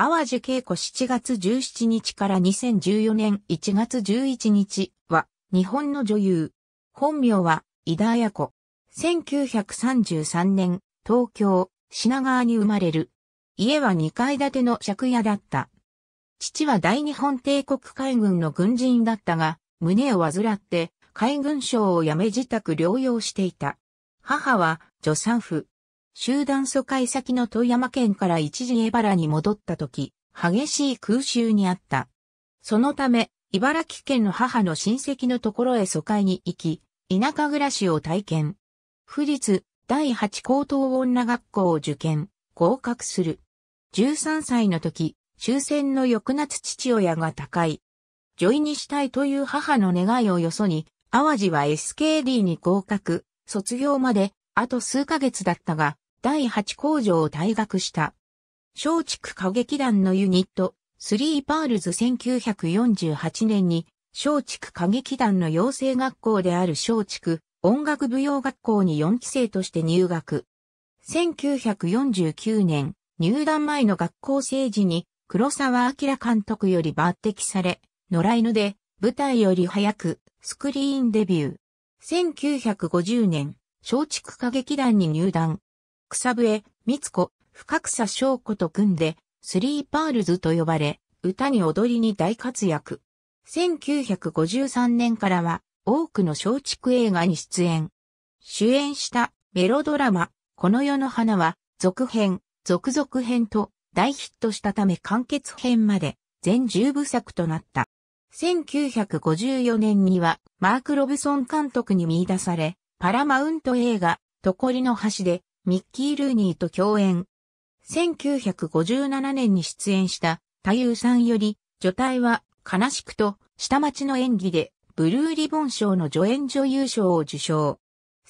淡路恵子7月17日から2014年1月11日は日本の女優。本名は井田彩子。1933年、東京、品川に生まれる。家は2階建ての借家だった。父は大日本帝国海軍の軍人だったが、胸を患って海軍省を辞め自宅療養していた。母は助産婦。集団疎開先の富山県から一時江原に戻った時、激しい空襲にあった。そのため、茨城県の母の親戚のところへ疎開に行き、田舎暮らしを体験。富立第8高等女学校を受験、合格する。13歳の時、終戦の翌夏父親が他界。女医にしたいという母の願いをよそに、淡路は SKD に合格、卒業まで、あと数ヶ月だったが、第8工場を退学した。松竹歌劇団のユニット、スリーパールズ1948年に、松竹歌劇団の養成学校である松竹音楽舞踊学校に4期生として入学。1949年、入団前の学校政治に黒沢明監督より抜擢され、野良犬で舞台より早くスクリーンデビュー。1950年、松竹歌劇団に入団。草笛、三つ子、深草翔子と組んで、スリーパールズと呼ばれ、歌に踊りに大活躍。1953年からは、多くの松竹映画に出演。主演したメロドラマ、この世の花は、続編、続々編と大ヒットしたため完結編まで、全10部作となった。1954年には、マーク・ロブソン監督に見出され、パラマウント映画、とこりの橋で、ミッキー・ルーニーと共演。1957年に出演した太夫さんより、女体は悲しくと下町の演技でブルーリボン賞の助演女優賞を受賞。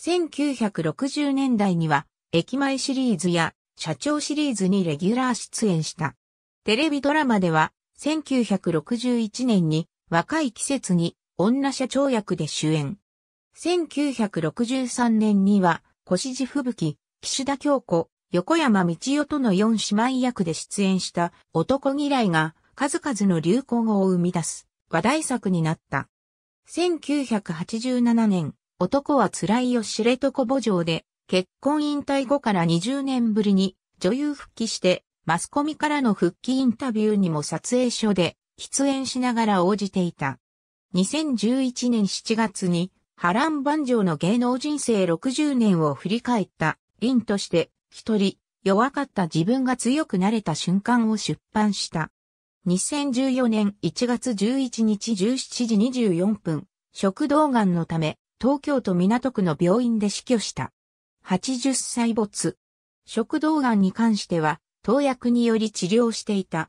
1960年代には駅前シリーズや社長シリーズにレギュラー出演した。テレビドラマでは1961年に若い季節に女社長役で主演。1963年には、腰地吹雪、岸田京子、横山道夫との四姉妹役で出演した男嫌いが数々の流行語を生み出す話題作になった。1987年、男は辛いよ知床墓場で結婚引退後から20年ぶりに女優復帰してマスコミからの復帰インタビューにも撮影所で出演しながら応じていた。2011年7月に波乱万丈の芸能人生60年を振り返った凛として、一人、弱かった自分が強くなれた瞬間を出版した。2014年1月11日17時24分、食道癌のため、東京都港区の病院で死去した。80歳没。食道癌に関しては、投薬により治療していた。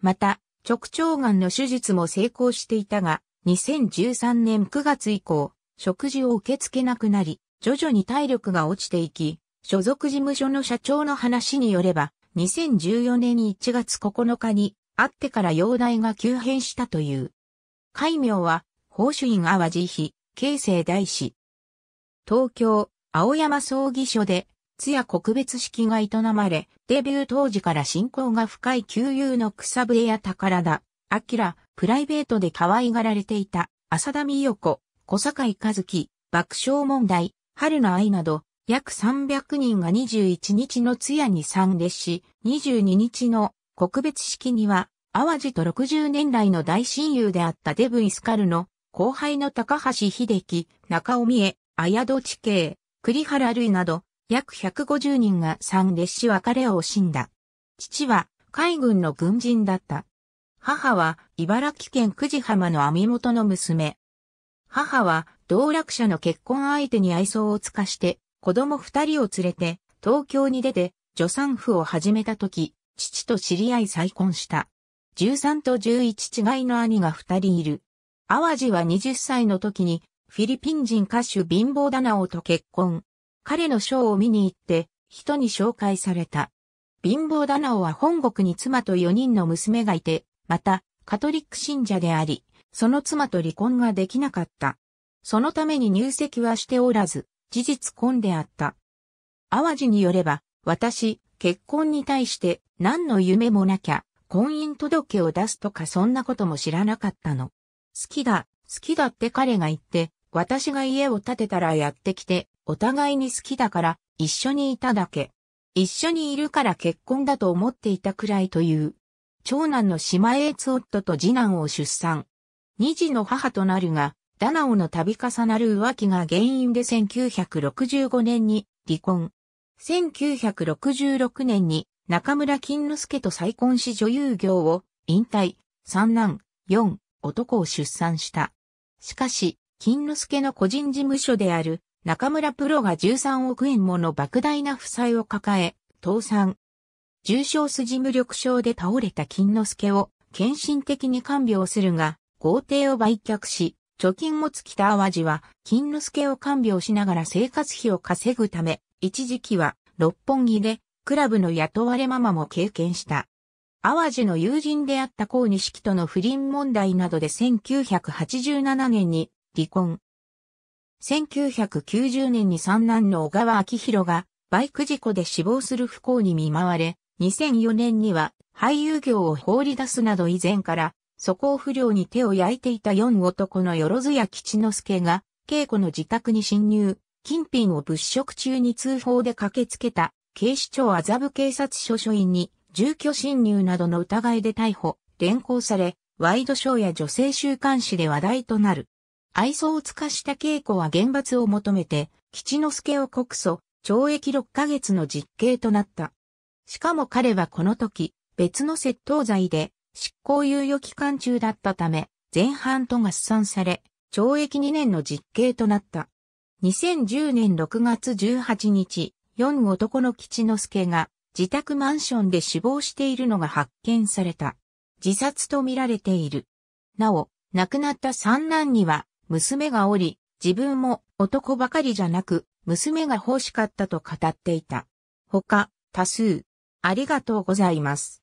また、直腸癌の手術も成功していたが、2013年9月以降、食事を受け付けなくなり、徐々に体力が落ちていき、所属事務所の社長の話によれば、2014年1月9日に、会ってから容体が急変したという。戒名は、法主院淡路妃、慶成大師。東京、青山葬儀所で、通夜告別式が営まれ、デビュー当時から親交が深い旧友の草笛や宝田、明、プライベートで可愛がられていた、浅田美代子、小坂井和樹、爆笑問題、春の愛など、約300人が21日の通夜に参列し、22日の告別式には、淡路と60年来の大親友であったデブ・イスカルの後輩の高橋秀樹、中尾美恵、綾戸地形、栗原類など約150人が参列し別れを惜しんだ。父は海軍の軍人だった。母は茨城県久慈浜の網元の娘。母は道楽者の結婚相手に愛想を尽かして子供二人を連れて東京に出て助産婦を始めた時、父と知り合い再婚した。十三と十一違いの兄が二人いる。淡路は二十歳の時にフィリピン人歌手貧乏ダナオと結婚。彼のショーを見に行って人に紹介された。貧乏ダナオは本国に妻と四人の娘がいて、またカトリック信者であり、その妻と離婚ができなかった。そのために入籍はしておらず、事実婚であった。淡路によれば、私、結婚に対して何の夢もなきゃ、婚姻届を出すとかそんなことも知らなかったの。好きだ、好きだって彼が言って、私が家を建てたらやってきて、お互いに好きだから一緒にいただけ。一緒にいるから結婚だと思っていたくらいという。長男の島栄津夫と次男を出産。二児の母となるが、ダナオの度重なる浮気が原因で1965年に離婚。1966年に中村金之助と再婚し女優業を引退、三男、四男を出産した。しかし、金之助の個人事務所である中村プロが13億円もの莫大な負債を抱え、倒産。重症筋無力症で倒れた金之助を献身的に看病するが、豪邸を売却し、貯金もつきた淡路は、金之助を看病しながら生活費を稼ぐため、一時期は、六本木で、クラブの雇われママも経験した。淡路の友人であった高西木との不倫問題などで1987年に離婚。1990年に三男の小川明弘がバイク事故で死亡する不幸に見舞われ、2004年には俳優業を放り出すなど以前から素行不良に手を焼いていた四男のよろずや吉之助が、稽古の自宅に侵入、金品を物色中に通報で駆けつけた、警視庁麻布警察署署員に、住居侵入などの疑いで逮捕、連行され、ワイドショーや女性週刊誌で話題となる。愛想を尽かした稽古は厳罰を求めて、吉之助を告訴、懲役6ヶ月の実刑となった。しかも彼はこの時、別の窃盗罪で、執行猶予期間中だったため、前半と合算され、懲役2年の実刑となった。2010年6月18日、4男の吉之助が自宅マンションで死亡しているのが発見された。自殺とみられている。なお、亡くなった三男には娘がおり、自分も男ばかりじゃなく、娘が欲しかったと語っていた。他、多数、ありがとうございます。